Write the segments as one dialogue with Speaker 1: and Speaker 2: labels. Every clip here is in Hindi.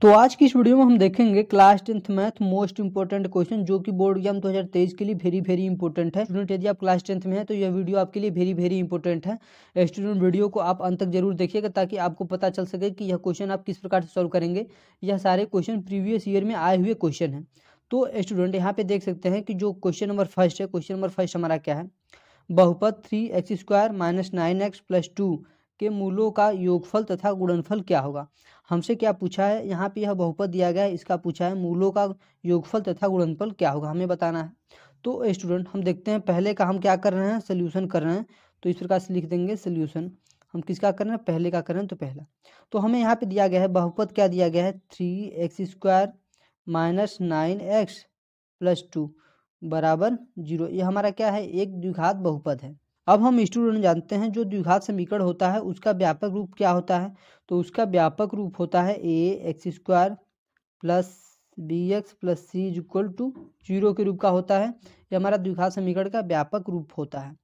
Speaker 1: तो आज की इस वीडियो में हम देखेंगे class tenth math most important question जो कि बोर्ड एग्जाम 2023 के लिए वेरी वेरी इंपॉर्टेंट है स्टूडेंट यदि आप क्लास टेंथ में हैं तो यह वीडियो आपके लिए वेरी वेरी इंपॉर्टेंट है स्टूडेंट वीडियो को आप अंत तक जरूर देखिएगा ताकि आपको पता चल सके कि यह क्वेश्चन आप किस प्रकार से सॉल्व करेंगे यह सारे क्वेश्चन प्रीवियस ईयर में आए हुए क्वेश्चन है तो स्टूडेंट यहाँ पे देख सकते हैं कि जो क्वेश्चन नंबर फर्स्ट है क्वेश्चन नंबर फर्स्ट हमारा क्या है बहुपत three x square minus nine x plus two के मूलों का योगफल तथा गुणनफल क्या होगा हमसे क्या पूछा है यहाँ पे यह बहुपद दिया गया है इसका पूछा है मूलों का योगफल तथा गुणनफल क्या होगा हमें बताना है तो स्टूडेंट हम देखते हैं पहले का हम क्या कर रहे हैं सोल्यूशन कर रहे हैं तो इस प्रकार से लिख देंगे सोल्यूशन हम किसका कर रहे हैं पहले का कर रहे हैं तो पहला तो हमें यहाँ पे दिया गया है बहुपद क्या दिया गया है three x square minus nine x plus two बराबर जीरो ये हमारा क्या है एक द्विघात बहुपद है अब हम स्टूडेंट जानते हैं जो द्विघात समीकरण होता है उसका व्यापक रूप क्या होता है तो उसका व्यापक रूप होता है a x square plus b x plus c is equal to zero के रूप का होता है ये हमारा द्विघात समीकरण का व्यापक रूप होता है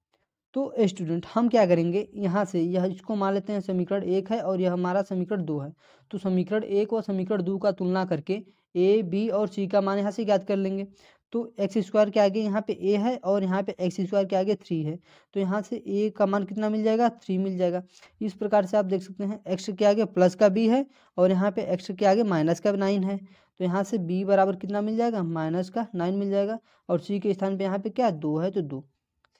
Speaker 1: तो स्टूडेंट हम क्या करेंगे यहाँ से यह इसको मान लेते हैं समीकरण एक है और यह हमारा समीकरण दो है तो समीकरण एक और समीकरण दो का तुलना करके ए बी और सी का मान यहाँ से ज्ञात कर लेंगे तो एक्स स्क्वायर के आगे यहाँ पे ए है और यहाँ पे एक्स स्क्वायर के आगे थ्री है तो यहाँ से ए का मान कितना मिल जाएगा थ्री मिल जाएगा इस प्रकार से आप देख सकते हैं एक्स के आगे प्लस का बी है और यहाँ पे एक्स के आगे माइनस का नाइन है तो यहाँ से बी बराबर कितना मिल जाएगा माइनस का नाइन मिल जाएगा और सी के स्थान पर यहाँ पे क्या दो है तो दो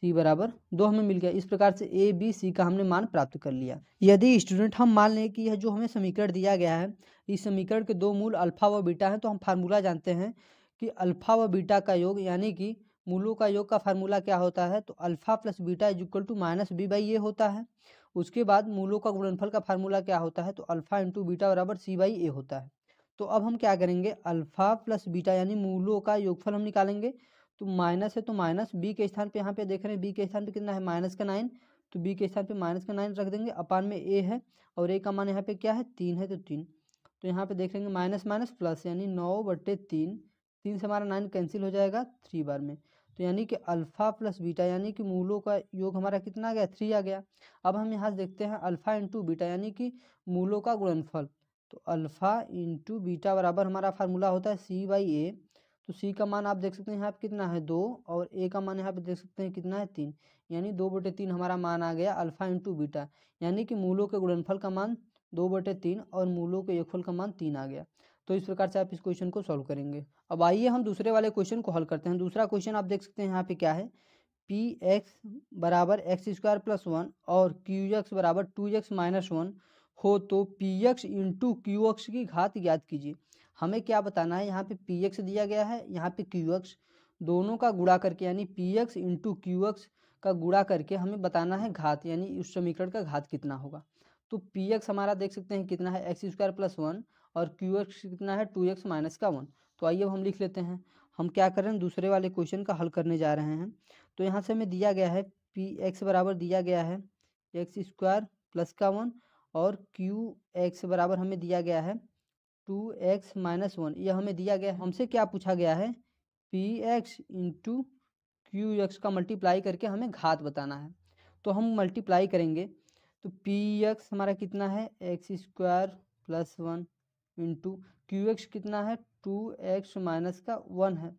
Speaker 1: सी बराबर दो हमें मिल गया इस प्रकार से ए बी सी का हमने मान प्राप्त कर लिया यदि स्टूडेंट हम मान लें कि यह जो हमें समीकरण दिया गया है इस समीकरण के दो मूल अल्फा व बीटा है तो हम फार्मूला जानते हैं कि अल्फा व बीटा का योग यानी कि मूलों का योग का फार्मूला क्या होता है तो alpha plus beta is equal to minus b by a होता है उसके बाद मूलों का गुणनफल का फार्मूला क्या होता है तो अल्फा इंटू बीटा बराबर सी बाई ए होता है तो अब हम क्या करेंगे अल्फा प्लस बीटा यानी मूलों का योगफल हम निकालेंगे तो माइनस है तो माइनस बी के स्थान पर यहाँ पे देख रहे हैं बी के स्थान पर कितना है माइनस का नाइन तो बी के स्थान पर माइनस का नाइन रख देंगे अपान में ए है और ए का मान यहाँ पे क्या है तीन है तो तीन तो यहाँ पे देख लेंगे माइनस माइनस प्लस यानी नौ बटे तीन तीन से हमारा नाइन कैंसिल हो जाएगा थ्री बार में तो यानी कि अल्फ़ा प्लस बीटा यानी कि मूलों का योग हमारा कितना आ गया थ्री आ गया अब हम यहाँ से देखते हैं अल्फ़ा इंटू बीटा यानी कि मूलों का गुणनफल तो अल्फ़ा इंटू बीटा बराबर हमारा फार्मूला होता है सी बाई ए तो सी का मान आप देख सकते हैं यहाँ पे कितना है दो और ए का मान यहाँ पे देख सकते हैं कितना है तीन यानी दो बटे तीन हमारा मान आ गया अल्फ़ा इंटू बीटा यानी कि मूलों के गुणनफल का मान दो बटे तीन और मूलों के योगफल का मान तीन आ गया तो इस प्रकार से आप इस क्वेश्चन को सॉल्व करेंगे अब आइए हम दूसरे वाले क्वेश्चन को हल करते हैं दूसरा क्वेश्चन आप देख सकते हैं यहाँ पे क्या है पी एक्स बराबर एक्स स्क्वायर प्लस वन और क्यू एक्स बराबर टू एक्स माइनस वन हो तो p x into q x की घात याद कीजिए हमें क्या बताना है यहाँ पे पी एक्स दिया गया है यहाँ पे क्यू एक्स दोनों का गुड़ा करके यानी p x into q x का गुड़ा करके हमें बताना है घात यानी उस समीकरण का घात कितना होगा तो पी एक्स हमारा देख सकते हैं कितना है एक्स स्क्वायर प्लस वन और क्यू एक्स कितना है टू एक्स माइनस का वन तो आइए हम लिख लेते हैं हम क्या कर रहे हैं दूसरे वाले क्वेश्चन का हल करने जा रहे हैं तो यहाँ से हमें दिया गया है पी एक्स बराबर दिया गया है एक्स स्क्वायर प्लस का वन और क्यू एक्स बराबर हमें दिया गया है टू एक्स माइनस वन यह हमें दिया गया है हमसे क्या पूछा गया है p x into q x का मल्टीप्लाई करके हमें घात बताना है तो हम मल्टीप्लाई करेंगे तो पी एक्स हमारा कितना है x square plus one into q x कितना है टू एक्स माइनस का वन है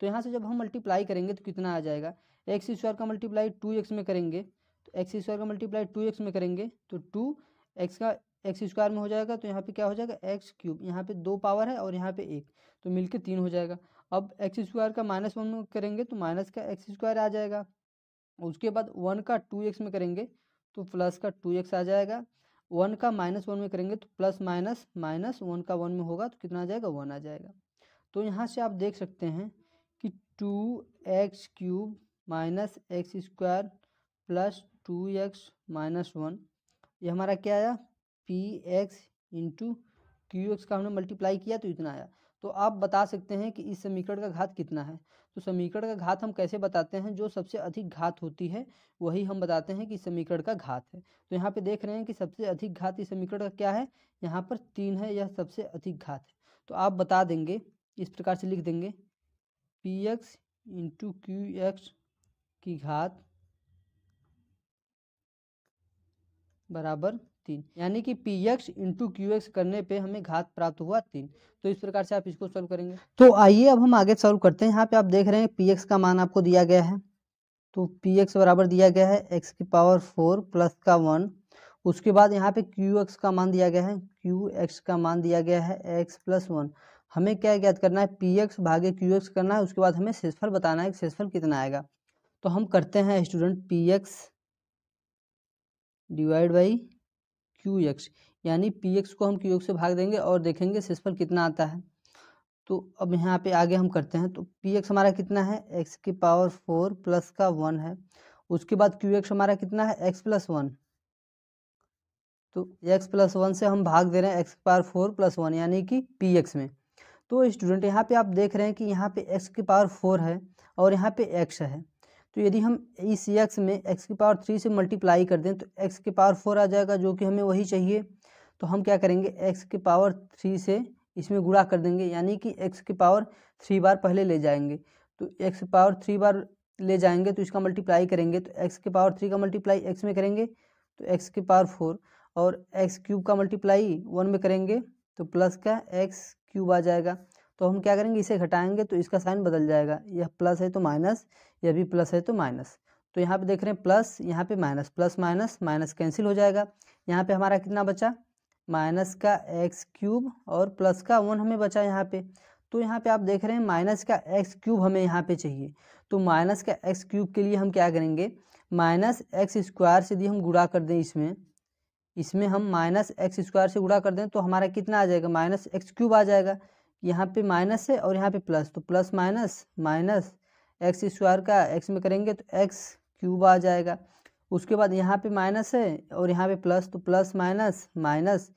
Speaker 1: तो यहाँ से जब हम मल्टीप्लाई करेंगे तो कितना आ जाएगा एक्स स्क्वायर का मल्टीप्लाई टू एक्स में करेंगे तो एक्स स्क्वायर का मल्टीप्लाई टू एक्स में करेंगे तो टू एक्स का एक्स स्क्वायर में हो जाएगा तो यहाँ पे क्या हो जाएगा एक्स क्यूब यहाँ पे दो पावर है और यहाँ पे एक तो मिलके तीन हो जाएगा अब एक्स स्क्वायर का माइनस वन में करेंगे तो माइनस का एक्स स्क्वायर आ जाएगा उसके बाद वन का टू एक्स में करेंगे तो प्लस का टू एक्स आ जाएगा वन का माइनस वन में करेंगे तो प्लस माइनस माइनस वन का वन में होगा तो कितना आ जाएगा वन आ जाएगा तो यहाँ से आप देख सकते हैं कि two x cube minus x square plus two x minus one ये हमारा क्या आया p x into q x का हमने मल्टीप्लाई किया तो इतना आया तो आप बता सकते हैं कि इस समीकरण का घात कितना है तो समीकरण का घात हम कैसे बताते हैं जो सबसे अधिक घात होती है वही हम बताते हैं कि समीकरण का घात है तो यहाँ पे देख रहे हैं कि सबसे अधिक घात इस समीकरण का क्या है यहाँ पर तीन है यह सबसे अधिक घात है तो आप बता देंगे इस प्रकार से लिख देंगे p x into q x की घात बराबर तीन यानी कि p x into q x करने पे हमें घात प्राप्त हुआ तीन तो इस प्रकार से आप इसको सॉल्व करेंगे तो आइए अब हम आगे सॉल्व करते हैं यहाँ पे आप देख रहे हैं पी एक्स का मान आपको दिया गया है तो पी एक्स बराबर दिया गया है एक्स की पावर फोर प्लस का वन उसके बाद यहाँ पे क्यू एक्स का मान दिया गया है क्यू एक्स का मान दिया गया है एक्स प्लस वन हमें क्या ज्ञात करना है पी एक्स भागे क्यू एक्स करना है उसके बाद हमें शेषफल बताना है शेषफल कितना आएगा तो हम करते हैं student p x divide by q x यानी पी एक्स को हम क्यू एक्स से भाग देंगे और देखेंगे शेषफल कितना आता है तो अब यहाँ पे आगे हम करते हैं तो पी एक्स हमारा कितना है एक्स की पावर फोर प्लस का वन है उसके बाद क्यू एक्स हमारा कितना है एक्स प्लस वन तो एक्स प्लस वन से हम भाग दे रहे हैं एक्स की पावर फोर प्लस वन यानी कि पी एक्स में तो स्टूडेंट यहाँ पे आप देख रहे हैं कि यहाँ पे एक्स की पावर फोर है और यहाँ पे एक्स है तो यदि हम इस एक्स में एक्स की पावर थ्री से मल्टीप्लाई कर दें तो एक्स की पावर फोर आ जाएगा जो कि हमें वही चाहिए तो हम क्या करेंगे एक्स की पावर थ्री से इसमें गुणा कर देंगे यानी कि एक्स की पावर थ्री बार पहले ले जाएंगे तो एक्स पावर थ्री बार ले जाएंगे तो इसका मल्टीप्लाई करेंगे तो एक्स के पावर थ्री का मल्टीप्लाई एक्स में करेंगे तो एक्स के पावर फोर और एक्स क्यूब का मल्टीप्लाई वन में करेंगे तो प्लस का एक्स क्यूब आ जाएगा तो हम क्या करेंगे इसे घटाएंगे तो इसका साइन बदल जाएगा यह प्लस है तो माइनस यह भी प्लस है तो माइनस तो यहाँ पे देख रहे हैं प्लस यहाँ पे minus plus minus minus cancel हो जाएगा यहाँ पे हमारा कितना बचा माइनस का एक्स क्यूब और प्लस का वन हमें बचा यहाँ पे तो यहाँ पे आप देख रहे हैं माइनस का एक्स क्यूब हमें यहाँ पे चाहिए तो माइनस का एक्स क्यूब के लिए हम क्या करेंगे माइनस एक्स स्क्वायर से यदि हम गुड़ा कर दें इसमें इसमें हम माइनस एक्स स्क्वायर से गुड़ा कर दें तो हमारा कितना आ जाएगा माइनस एक्स क्यूब आ जाएगा यहाँ पे माइनस है और यहाँ पे प्लस तो plus minus minus x square का एक्स में करेंगे तो एक्स क्यूब आ जाएगा उसके बाद यहाँ पे माइनस है और यहाँ पे प्लस तो plus minus minus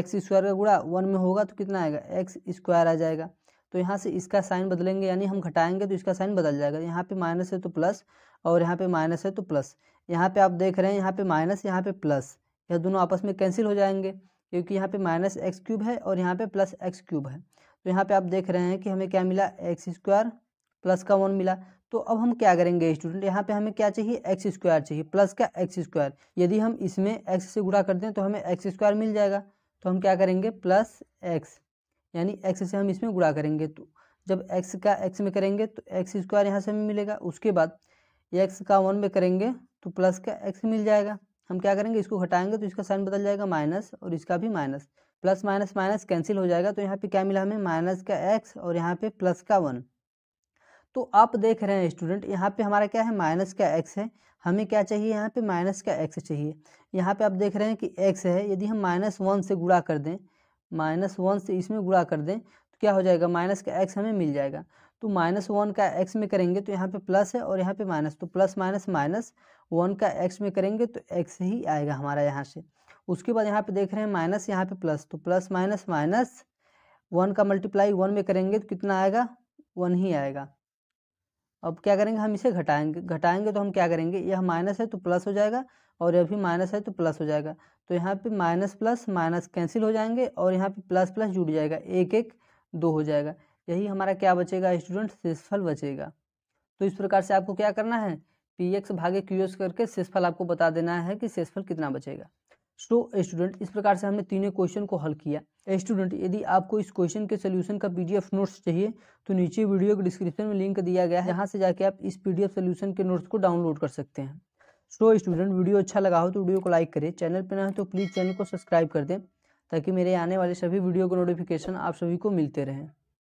Speaker 1: x square का गुड़ा वन में होगा तो कितना आएगा एक्स स्क्वायर आ जाएगा तो यहाँ से इसका साइन बदलेंगे यानी हम घटाएंगे तो इसका साइन बदल जाएगा यहाँ पे माइनस है तो प्लस और यहाँ पे माइनस है तो प्लस यहाँ पे आप देख रहे हैं यहाँ पे माइनस यहाँ पे प्लस यह दोनों आपस में कैंसिल हो जाएंगे क्योंकि यहाँ पे माइनस एक्स क्यूब है और यहाँ पे प्लस एक्स क्यूब है तो यहाँ पे आप देख रहे हैं कि हमें क्या मिला एक्स स्क्वायर प्लस का वन मिला तो अब हम क्या करेंगे स्टूडेंट यहाँ पे हमें क्या चाहिए एक्स स्क्वायर चाहिए प्लस का एक्स स्क्वायर यदि हम इसमें एक्स से गुड़ा कर दें तो हमें एक्स स्क्वायर मिल जाएगा तो हम क्या करेंगे प्लस एक्स यानी एक्स से हम इसमें गुड़ा करेंगे तो जब एक्स का एक्स में करेंगे तो एक्स स्क्वायर यहाँ से हमें मिलेगा उसके बाद एक्स का वन में करेंगे तो प्लस का एक्स मिल जाएगा हम क्या करेंगे इसको घटाएंगे तो इसका साइन बदल जाएगा माइनस और इसका भी minus plus minus minus cancel हो जाएगा तो यहाँ पे क्या मिला हमें माइनस का एक्स और यहाँ पे प्लस का वन तो आप देख रहे हैं स्टूडेंट यहाँ पे हमारा क्या है माइनस का एक्स है हमें क्या चाहिए यहाँ पे माइनस का एक्स चाहिए यहाँ पे आप देख रहे हैं कि एक्स है यदि हम माइनस वन से गुड़ा कर दें माइनस वन से इसमें गुड़ा कर दें तो क्या हो जाएगा माइनस का एक्स हमें मिल जाएगा तो माइनस वन का एक्स में करेंगे तो यहाँ पे प्लस है और यहाँ पे माइनस तो प्लस माइनस माइनस वन का एक्स में करेंगे तो एक्स ही आएगा हमारा यहाँ से उसके बाद यहाँ पे देख रहे हैं माइनस यहाँ पे प्लस तो प्लस माइनस माइनस वन का मल्टीप्लाई वन में करेंगे तो कितना आएगा वन ही आएगा अब क्या करेंगे हम इसे घटाएंगे घटाएंगे तो हम क्या करेंगे यह माइनस है तो प्लस हो जाएगा और यह भी माइनस है तो प्लस हो जाएगा तो यहाँ पे माइनस प्लस माइनस कैंसिल हो जाएंगे और यहाँ पे प्लस प्लस जुड़ जाएगा एक एक दो हो जाएगा यही हमारा क्या बचेगा स्टूडेंट शेषफल बचेगा तो इस प्रकार से आपको क्या करना है पी एक्स भागे क्यू एक्स करके शेषफल आपको बता देना है कि शेषफल कितना बचेगा सो so, स्टूडेंट इस प्रकार से हमने तीनों क्वेश्चन को हल किया स्टूडेंट यदि आपको इस क्वेश्चन के सोल्यूशन का पीडीएफ नोट्स चाहिए तो नीचे वीडियो के डिस्क्रिप्शन में लिंक दिया गया है यहाँ से जाके आप इस पीडीएफ सोल्यूशन के नोट्स को डाउनलोड कर सकते हैं सो so, स्टूडेंट वीडियो अच्छा लगा हो तो वीडियो को लाइक करें चैनल पर ना हो तो प्लीज़ चैनल को सब्सक्राइब कर दें ताकि मेरे आने वाले सभी वीडियो का नोटिफिकेशन आप सभी को मिलते रहें